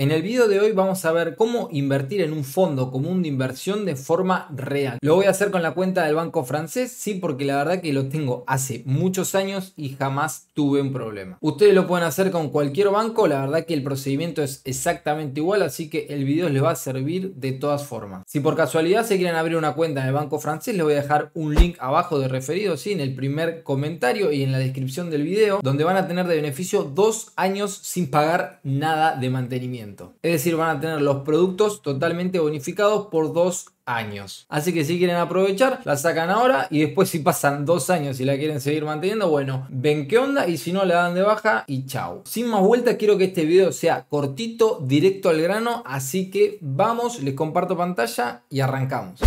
En el video de hoy vamos a ver cómo invertir en un fondo común de inversión de forma real. Lo voy a hacer con la cuenta del banco francés, sí, porque la verdad que lo tengo hace muchos años y jamás tuve un problema. Ustedes lo pueden hacer con cualquier banco, la verdad que el procedimiento es exactamente igual, así que el video les va a servir de todas formas. Si por casualidad se quieren abrir una cuenta en el banco francés, les voy a dejar un link abajo de referido, sí, en el primer comentario y en la descripción del video, donde van a tener de beneficio dos años sin pagar nada de mantenimiento. Es decir, van a tener los productos totalmente bonificados por dos años. Así que si quieren aprovechar, la sacan ahora y después si pasan dos años y la quieren seguir manteniendo, bueno, ven qué onda y si no la dan de baja y chao. Sin más vueltas, quiero que este video sea cortito, directo al grano, así que vamos, les comparto pantalla y arrancamos.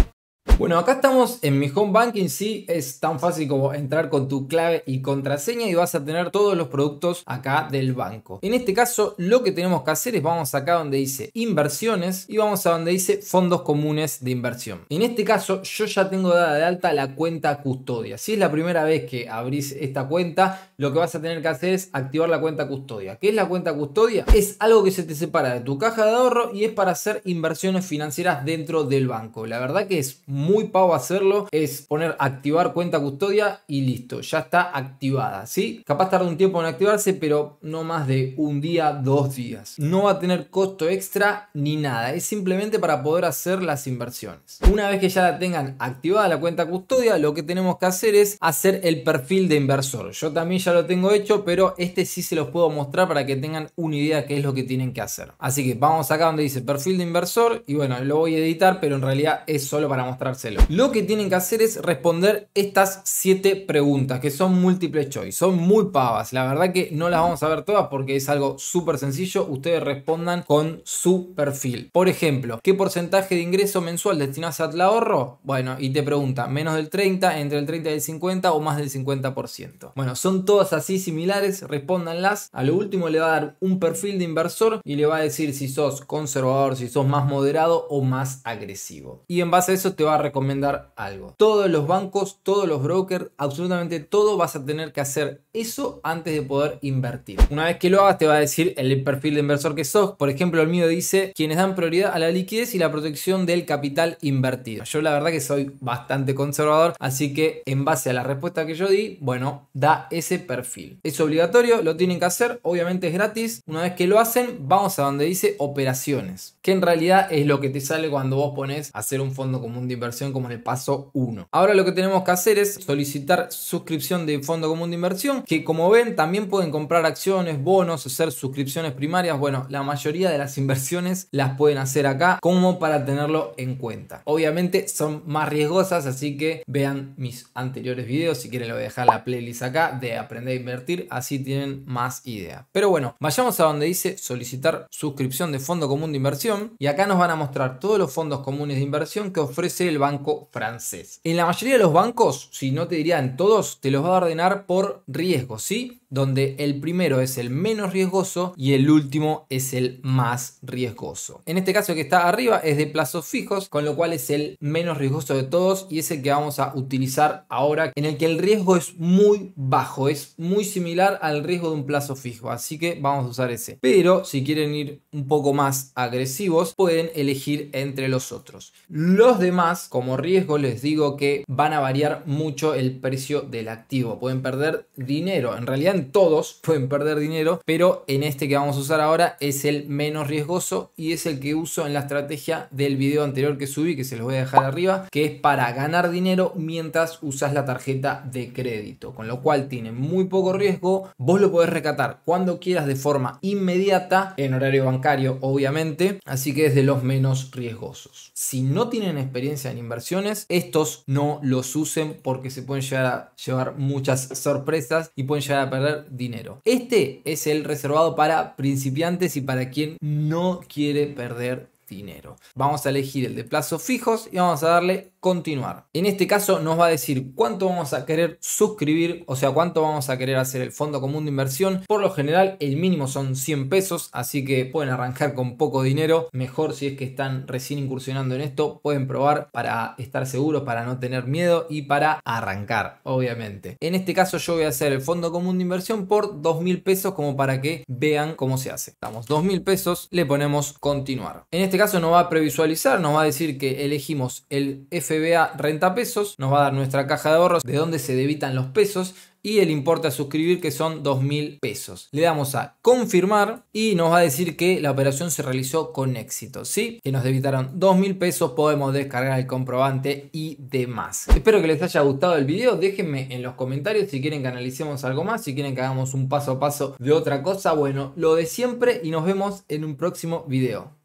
Bueno, acá estamos en mi home banking. Sí, es tan fácil como entrar con tu clave y contraseña y vas a tener todos los productos acá del banco. En este caso, lo que tenemos que hacer es vamos acá donde dice inversiones y vamos a donde dice fondos comunes de inversión. En este caso, yo ya tengo dada de alta la cuenta custodia. Si es la primera vez que abrís esta cuenta, lo que vas a tener que hacer es activar la cuenta custodia. ¿Qué es la cuenta custodia? Es algo que se te separa de tu caja de ahorro y es para hacer inversiones financieras dentro del banco. La verdad que es muy muy pavo hacerlo, es poner activar cuenta custodia y listo, ya está activada, ¿sí? Capaz tarda un tiempo en activarse, pero no más de un día, dos días. No va a tener costo extra ni nada, es simplemente para poder hacer las inversiones. Una vez que ya la tengan activada la cuenta custodia, lo que tenemos que hacer es hacer el perfil de inversor. Yo también ya lo tengo hecho, pero este sí se los puedo mostrar para que tengan una idea qué es lo que tienen que hacer. Así que vamos acá donde dice perfil de inversor y bueno, lo voy a editar, pero en realidad es solo para mostrar lo que tienen que hacer es responder estas 7 preguntas que son múltiples choice, son muy pavas. La verdad que no las vamos a ver todas porque es algo súper sencillo. Ustedes respondan con su perfil. Por ejemplo, ¿qué porcentaje de ingreso mensual destinas al ahorro? Bueno, y te pregunta, menos del 30, entre el 30 y el 50 o más del 50%. Bueno, son todas así similares, respóndanlas. A lo último le va a dar un perfil de inversor y le va a decir si sos conservador, si sos más moderado o más agresivo. Y en base a eso te va a recomendar algo. Todos los bancos, todos los brokers, absolutamente todo vas a tener que hacer eso antes de poder invertir. Una vez que lo hagas te va a decir el perfil de inversor que sos. Por ejemplo, el mío dice quienes dan prioridad a la liquidez y la protección del capital invertido. Yo la verdad que soy bastante conservador, así que en base a la respuesta que yo di, bueno, da ese perfil. Es obligatorio, lo tienen que hacer, obviamente es gratis. Una vez que lo hacen, vamos a donde dice operaciones, que en realidad es lo que te sale cuando vos pones hacer un fondo común de inversión como en el paso 1. Ahora lo que tenemos que hacer es solicitar suscripción de fondo común de inversión, que como ven también pueden comprar acciones, bonos, hacer suscripciones primarias. Bueno, la mayoría de las inversiones las pueden hacer acá como para tenerlo en cuenta. Obviamente son más riesgosas, así que vean mis anteriores videos. Si quieren, lo voy a dejar la playlist acá de aprender a invertir, así tienen más idea. Pero bueno, vayamos a donde dice solicitar suscripción de fondo común de inversión y acá nos van a mostrar todos los fondos comunes de inversión que ofrece el banco francés. En la mayoría de los bancos, si no te en todos, te los va a ordenar por riesgo, ¿sí? donde el primero es el menos riesgoso y el último es el más riesgoso. En este caso que está arriba es de plazos fijos, con lo cual es el menos riesgoso de todos y es el que vamos a utilizar ahora, en el que el riesgo es muy bajo, es muy similar al riesgo de un plazo fijo, así que vamos a usar ese. Pero si quieren ir un poco más agresivos, pueden elegir entre los otros. Los demás, como riesgo, les digo que van a variar mucho el precio del activo, pueden perder dinero, en realidad todos pueden perder dinero, pero en este que vamos a usar ahora es el menos riesgoso y es el que uso en la estrategia del video anterior que subí, que se los voy a dejar arriba, que es para ganar dinero mientras usas la tarjeta de crédito, con lo cual tiene muy poco riesgo, vos lo podés recatar cuando quieras de forma inmediata, en horario bancario obviamente, así que es de los menos riesgosos. Si no tienen experiencia en inversiones, estos no los usen porque se pueden llegar a llevar muchas sorpresas y pueden llegar a perder dinero. Este es el reservado para principiantes y para quien no quiere perder dinero. Vamos a elegir el de plazos fijos y vamos a darle continuar. En este caso nos va a decir cuánto vamos a querer suscribir, o sea, cuánto vamos a querer hacer el fondo común de inversión. Por lo general el mínimo son 100 pesos, así que pueden arrancar con poco dinero. Mejor si es que están recién incursionando en esto, pueden probar para estar seguros, para no tener miedo y para arrancar, obviamente. En este caso yo voy a hacer el fondo común de inversión por 2.000 pesos como para que vean cómo se hace. Damos 2.000 pesos, le ponemos continuar. En este caso nos va a previsualizar, nos va a decir que elegimos el F vea Renta Pesos, nos va a dar nuestra caja de ahorros de donde se debitan los pesos y el importe a suscribir que son mil pesos. Le damos a confirmar y nos va a decir que la operación se realizó con éxito, ¿sí? Que nos debitaron mil pesos, podemos descargar el comprobante y demás. Espero que les haya gustado el video, déjenme en los comentarios si quieren que analicemos algo más, si quieren que hagamos un paso a paso de otra cosa, bueno, lo de siempre y nos vemos en un próximo video.